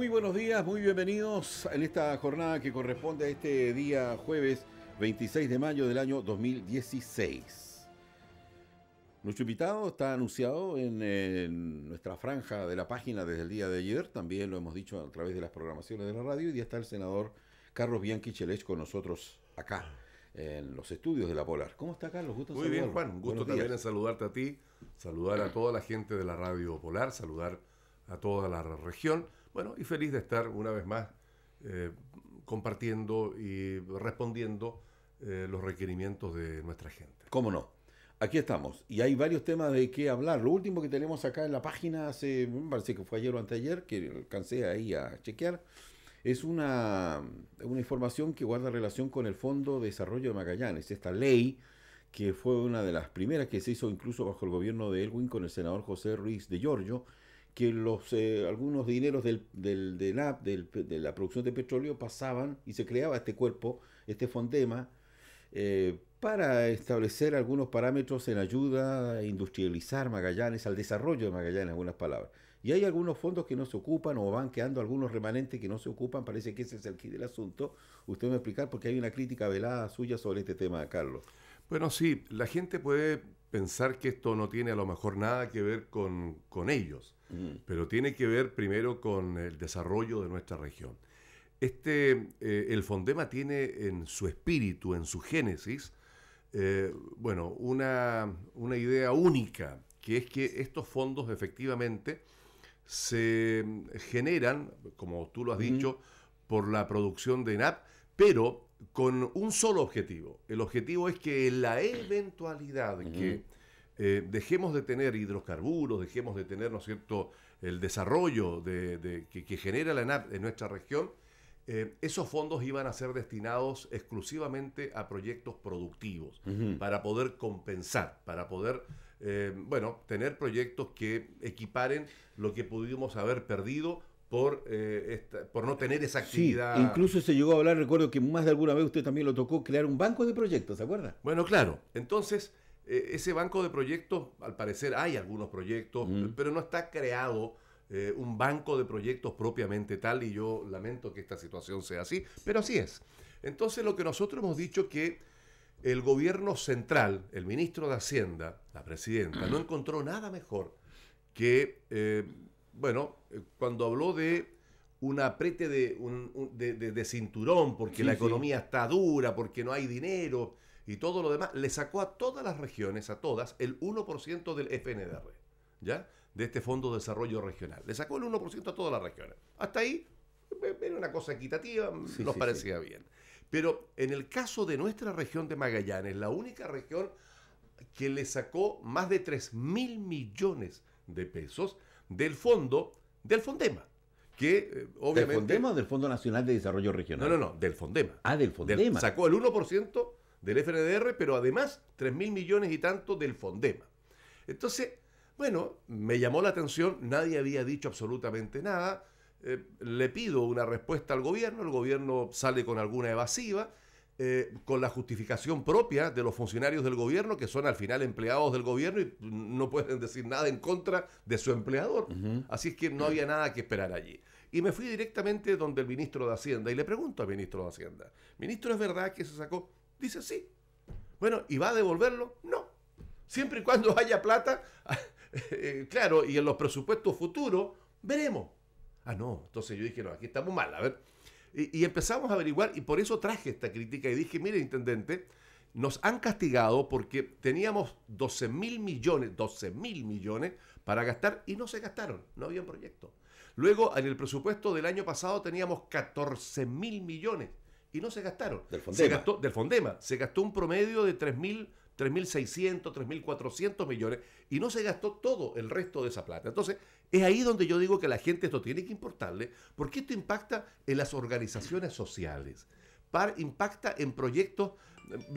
Muy buenos días, muy bienvenidos en esta jornada que corresponde a este día jueves 26 de mayo del año 2016. Nuestro invitado está anunciado en, nuestra franja de la página desde el día de ayer, también lo hemos dicho a través de las programaciones de la radio, y ya está el senador Carlos Bianchi Chelech con nosotros acá en los estudios de la Polar. ¿Cómo está Carlos? Gusto Muy bien, Juan. Gusto también saludarte a ti, saludar a toda la gente de la radio Polar, saludar a toda la región bueno, y feliz de estar una vez más eh, compartiendo y respondiendo eh, los requerimientos de nuestra gente. ¿Cómo no? Aquí estamos. Y hay varios temas de qué hablar. Lo último que tenemos acá en la página, hace, parece que fue ayer o anteayer, que alcancé ahí a chequear, es una, una información que guarda relación con el Fondo de Desarrollo de Magallanes. Esta ley que fue una de las primeras que se hizo incluso bajo el gobierno de Elwin con el senador José Ruiz de Giorgio, que los, eh, algunos dineros del, del, de, la, de la producción de petróleo pasaban y se creaba este cuerpo, este fondema, eh, para establecer algunos parámetros en ayuda a industrializar Magallanes, al desarrollo de Magallanes, en algunas palabras. Y hay algunos fondos que no se ocupan o van quedando algunos remanentes que no se ocupan, parece que ese es el kit del asunto. Usted me va a explicar porque hay una crítica velada suya sobre este tema, Carlos. Bueno, sí, la gente puede pensar que esto no tiene a lo mejor nada que ver con, con ellos. Mm. pero tiene que ver primero con el desarrollo de nuestra región. Este, eh, el Fondema tiene en su espíritu, en su génesis, eh, bueno, una, idea única, que es que estos fondos efectivamente se generan, como tú lo has dicho, por la producción de NAP, pero con un solo objetivo. El objetivo es que en la eventualidad que eh, dejemos de tener hidrocarburos, dejemos de tener, ¿no es cierto?, el desarrollo de, que, genera la ENAP en nuestra región, eh, esos fondos iban a ser destinados exclusivamente a proyectos productivos, para poder compensar, para poder, eh, bueno, tener proyectos que equiparen lo que pudimos haber perdido por, por no tener esa actividad. incluso se llegó a hablar, recuerdo que más de alguna vez usted también lo tocó, crear un banco de proyectos, ¿se acuerda? Bueno, claro. Entonces, eh, ese banco de proyectos, al parecer hay algunos proyectos, pero no está creado eh, un banco de proyectos propiamente tal y yo lamento que esta situación sea así, pero así es. Entonces lo que nosotros hemos dicho que el gobierno central, el ministro de Hacienda, la presidenta, no encontró nada mejor que, eh, bueno, cuando habló de un aprete de, de, cinturón, porque la economía está dura, porque no hay dinero, y todo lo demás, le sacó a todas las regiones, a todas, el 1% del FNDR, ¿ya? De este Fondo de Desarrollo Regional. Le sacó el 1% a todas las regiones. Hasta ahí era una cosa equitativa, nos parecía bien. Pero en el caso de nuestra región de Magallanes, la única región que le sacó más de 3 mil millones de pesos del fondo, del Fondema que eh, ¿Del Fondema o del Fondo Nacional de Desarrollo Regional? No, no, no, del Fondema. Ah, del Fondema. sacó el 1% del FNDR, pero además 3 mil millones y tanto del Fondema. Entonces, bueno, me llamó la atención, nadie había dicho absolutamente nada. Eh, le pido una respuesta al gobierno, el gobierno sale con alguna evasiva, eh, con la justificación propia de los funcionarios del gobierno, que son al final empleados del gobierno y no pueden decir nada en contra de su empleador. Así es que no había nada que esperar allí. Y me fui directamente donde el ministro de Hacienda y le pregunto al ministro de Hacienda, ministro, ¿es verdad que se sacó Dice sí. Bueno, ¿y va a devolverlo? No. Siempre y cuando haya plata, eh, claro, y en los presupuestos futuros, veremos. Ah, no, entonces yo dije, no, aquí estamos mal, a ver. Y, empezamos a averiguar, y por eso traje esta crítica y dije, mire, intendente, nos han castigado porque teníamos 12 mil millones, 12 mil millones para gastar y no se gastaron, no había un proyecto. Luego, en el presupuesto del año pasado teníamos 14 mil millones y no se gastaron. Del Fondema. Se gastó, del Fondema. Se gastó un promedio de 3.600, 3.400 millones y no se gastó todo el resto de esa plata. Entonces, es ahí donde yo digo que la gente esto tiene que importarle, porque esto impacta en las organizaciones sociales. impacta en proyectos.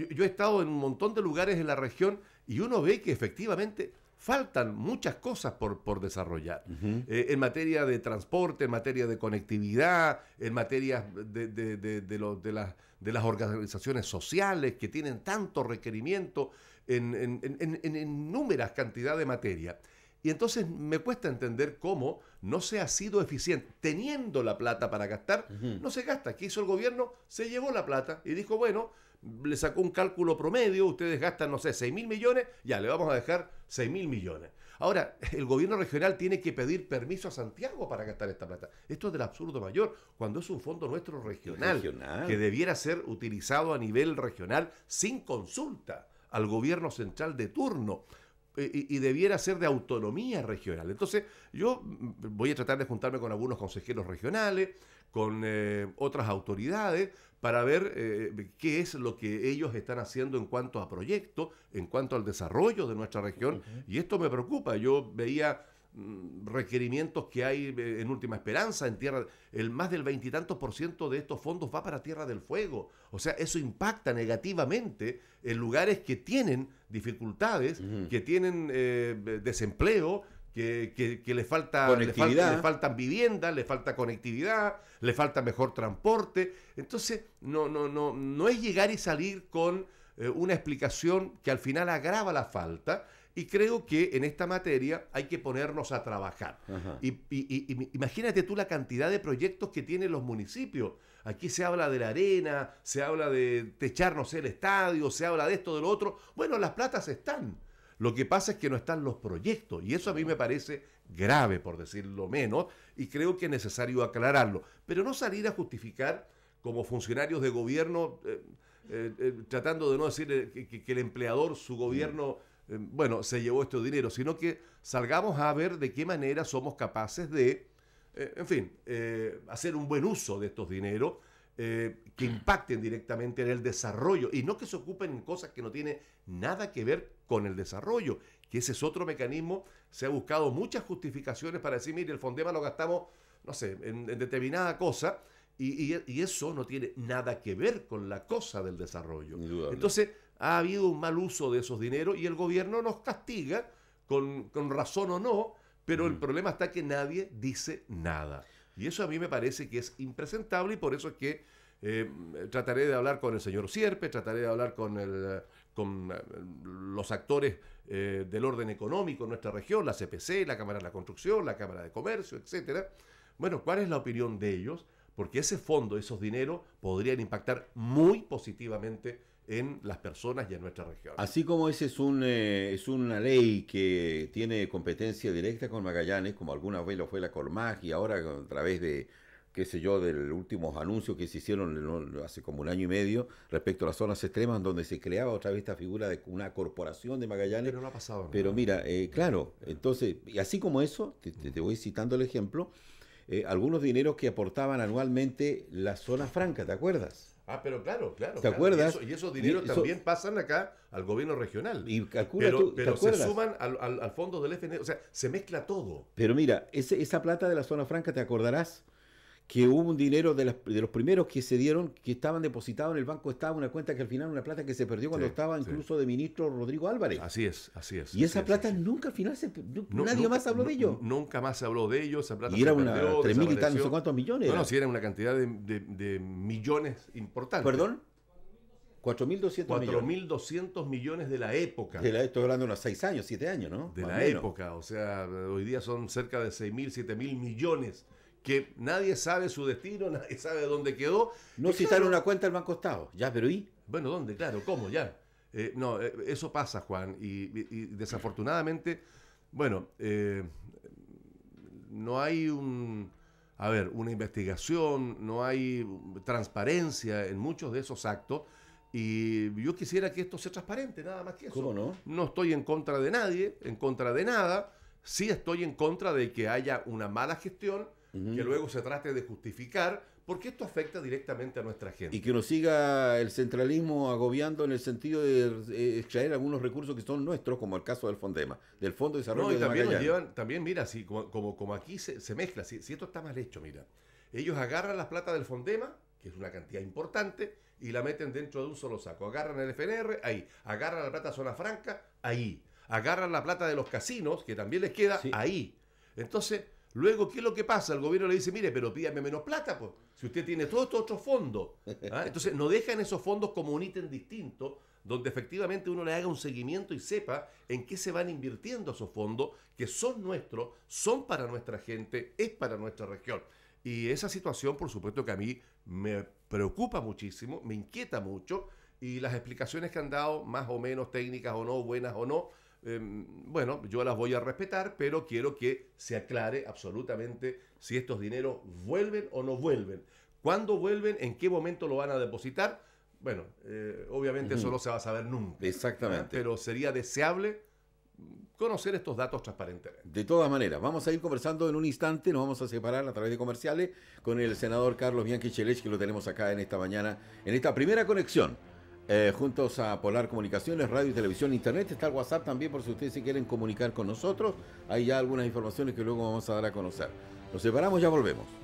Yo he estado en un montón de lugares en la región y uno ve que efectivamente faltan muchas cosas por, por desarrollar. Eh, en materia de transporte, en materia de conectividad, en materia de, de, de, las, organizaciones sociales que tienen tanto requerimiento en, en, cantidades de materia. Y entonces me cuesta entender cómo no se ha sido eficiente. Teniendo la plata para gastar, no se gasta. ¿Qué hizo el gobierno? Se llevó la plata y dijo, bueno, le sacó un cálculo promedio, ustedes gastan, no sé, 6 mil millones, ya le vamos a dejar seis mil millones. Ahora, el gobierno regional tiene que pedir permiso a Santiago para gastar esta plata. Esto es del absurdo mayor, cuando es un fondo nuestro regional, que debiera ser utilizado a nivel regional sin consulta al gobierno central de turno eh, y, debiera ser de autonomía regional. Entonces, yo mm, voy a tratar de juntarme con algunos consejeros regionales, con eh, otras autoridades, para ver eh, qué es lo que ellos están haciendo en cuanto a proyectos, en cuanto al desarrollo de nuestra región. Y esto me preocupa. Yo veía mm, requerimientos que hay eh, en Última Esperanza, en Tierra, el más del veintitantos por ciento de estos fondos va para Tierra del Fuego. O sea, eso impacta negativamente en lugares que tienen dificultades, que tienen eh, desempleo, que, le, falta, le, le, faltan viviendas, le falta conectividad, le falta mejor transporte. Entonces, no, no, no, no es llegar y salir con eh, una explicación que al final agrava la falta. Y creo que en esta materia hay que ponernos a trabajar. Y, imagínate tú la cantidad de proyectos que tienen los municipios. Aquí se habla de la arena, se habla de techarnos el estadio, se habla de esto, de lo otro. Bueno, las platas están. Lo que pasa es que no están los proyectos y eso a mí me parece grave, por decirlo menos, y creo que es necesario aclararlo. Pero no salir a justificar como funcionarios de gobierno, eh, eh, eh, tratando de no decir que, el empleador, su gobierno, bueno, se llevó estos dinero, sino que salgamos a ver de qué manera somos capaces de, en fin, hacer un buen uso de estos dineros. que impacten directamente en el desarrollo y no que se ocupen en cosas que no tienen nada que ver con el desarrollo, que ese es otro mecanismo. Se ha buscado muchas justificaciones para decir, mire, el Fondema lo gastamos, no sé, en, determinada cosa, y, eso no tiene nada que ver con la cosa del desarrollo. Entonces, ha habido un mal uso de esos dineros y el gobierno nos castiga, con, razón o no, pero el problema está que nadie dice nada. Y eso a mí me parece que es impresentable y por eso es que eh, trataré de hablar con el señor Sierpe, trataré de hablar con el con eh, los actores eh, del orden económico en nuestra región, la CPC, la Cámara de la Construcción, la Cámara de Comercio, etcétera. Bueno, ¿cuál es la opinión de ellos? Porque ese fondo, esos dineros, podrían impactar muy positivamente en las personas y en nuestra región. Así como esa es, un, eh, es una ley que tiene competencia directa con Magallanes, como alguna vez lo fue la Colmag y ahora a través de qué sé yo, de los últimos anuncios que se hicieron hace como un año y medio respecto a las zonas extremas, donde se creaba otra vez esta figura de una corporación de Magallanes. Pero no ha pasado. Pero mira, eh, claro, entonces, y así como eso, te, voy citando el ejemplo, eh, algunos dineros que aportaban anualmente la zona franca, ¿te acuerdas? Ah, pero claro, claro. ¿Te acuerdas? Y, esos dineros también pasan acá al gobierno regional. Y calcula pero, se suman al, fondo del FN, O sea, se mezcla todo. Pero mira, ese, esa plata de la zona franca, ¿te acordarás? que hubo un dinero de, los primeros que se dieron, que estaban depositados en el Banco estaba una cuenta que al final una plata que se perdió cuando estaba incluso de ministro Rodrigo Álvarez. Así es, así es. Y esa plata nunca al final, se, nadie más habló de ello. Nunca más se habló de ello, esa plata. Y era una, tres mil y tal, no sé cuántos millones. No, sí, era una cantidad de, millones importantes. ¿Perdón? 4.200 millones. 4.200 millones de la época. estoy hablando de unos 6 años, 7 años, ¿no? De la época, o sea, hoy día son cerca de 6.000, 7.000 millones que nadie sabe su destino, nadie sabe dónde quedó. No citaron una cuenta del Banco Estado, ya, pero ¿y? Bueno, ¿dónde? Claro, ¿cómo? Ya. Eh, no, eh, eso pasa, Juan, y, desafortunadamente, bueno, eh, no hay un, a ver, una investigación, no hay transparencia en muchos de esos actos. Y yo quisiera que esto sea transparente, nada más que eso. ¿Cómo no? No estoy en contra de nadie, en contra de nada. Sí estoy en contra de que haya una mala gestión, que luego se trate de justificar, porque esto afecta directamente a nuestra gente. Y que nos siga el centralismo agobiando en el sentido de eh, extraer algunos recursos que son nuestros, como el caso del Fondema, del Fondo de Desarrollo y también también mira, si, como, como, aquí se, mezcla, si, esto está mal hecho, mira, ellos agarran la plata del Fondema, que es una cantidad importante, y la meten dentro de un solo saco. Agarran el FNR, ahí. Agarran la plata Zona Franca, ahí. Agarran la plata de los casinos, que también les queda, ahí. Entonces, Luego, ¿qué es lo que pasa? El gobierno le dice, mire, pero pídame menos plata, pues, si usted tiene todos estos otros fondos. ¿ah? Entonces, no dejan esos fondos como un ítem distinto, donde efectivamente uno le haga un seguimiento y sepa en qué se van invirtiendo esos fondos, que son nuestros, son para nuestra gente, es para nuestra región. Y esa situación, por supuesto, que a mí me preocupa muchísimo, me inquieta mucho, y las explicaciones que han dado, más o menos técnicas o no, buenas o no, Em, bueno, yo las voy a respetar, pero quiero que se aclare absolutamente si estos dineros vuelven o no vuelven. ¿Cuándo vuelven? ¿En qué momento lo van a depositar? Bueno, eh, obviamente solo eso no se va a saber nunca. ¿eh? Exactamente. Pero sería deseable conocer estos datos transparentes. De todas maneras, vamos a ir conversando en un instante, nos vamos a separar a través de comerciales con el senador Carlos Bianchi Chelech, que lo tenemos acá en esta mañana, en esta primera conexión eh, juntos a Polar Comunicaciones, Radio y Televisión, Internet. Está el WhatsApp también por si ustedes se quieren comunicar con nosotros. Hay ya algunas informaciones que luego vamos a dar a conocer. Nos separamos, ya volvemos.